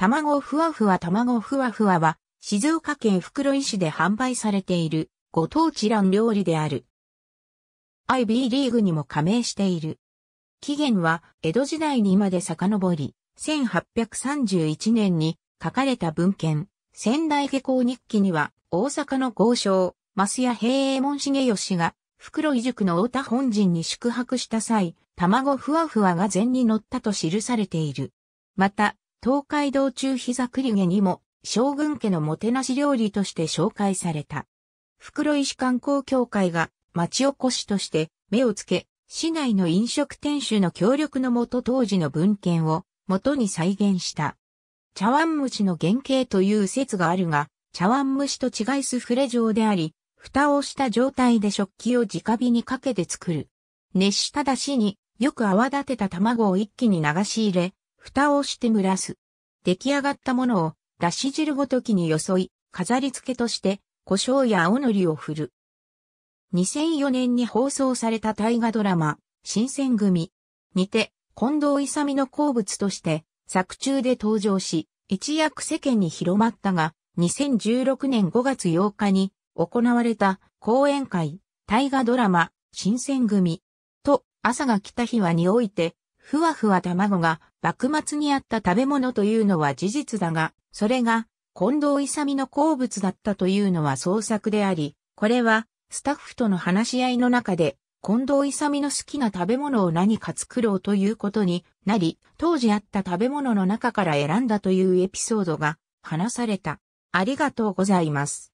卵ふわふわ卵ふわふわは、静岡県袋井市で販売されている、ご当地卵料理である。IB リーグにも加盟している。期限は、江戸時代にまで遡り、1831年に書かれた文献、仙台下校日記には、大阪の豪商、増屋平衛門重義が、袋井塾の太田本陣に宿泊した際、卵ふわふわが禅に乗ったと記されている。また、東海道中膝栗毛にも将軍家のもてなし料理として紹介された。袋石観光協会が町おこしとして目をつけ、市内の飲食店主の協力のもと当時の文献を元に再現した。茶碗蒸しの原型という説があるが、茶碗蒸しと違いスフレ状であり、蓋をした状態で食器を直火にかけて作る。熱しただしによく泡立てた卵を一気に流し入れ、蓋をして蒸らす。出来上がったものを、だし汁ごときによそい、飾り付けとして、胡椒や青のりを振る。2004年に放送された大河ドラマ、新選組にて、近藤勇の好物として、作中で登場し、一躍世間に広まったが、2016年5月8日に行われた講演会、大河ドラマ、新選組と朝が来た日はにおいて、ふわふわ卵が幕末にあった食べ物というのは事実だが、それが近藤勇の好物だったというのは創作であり、これはスタッフとの話し合いの中で、近藤勇の好きな食べ物を何か作ろうということになり、当時あった食べ物の中から選んだというエピソードが話された。ありがとうございます。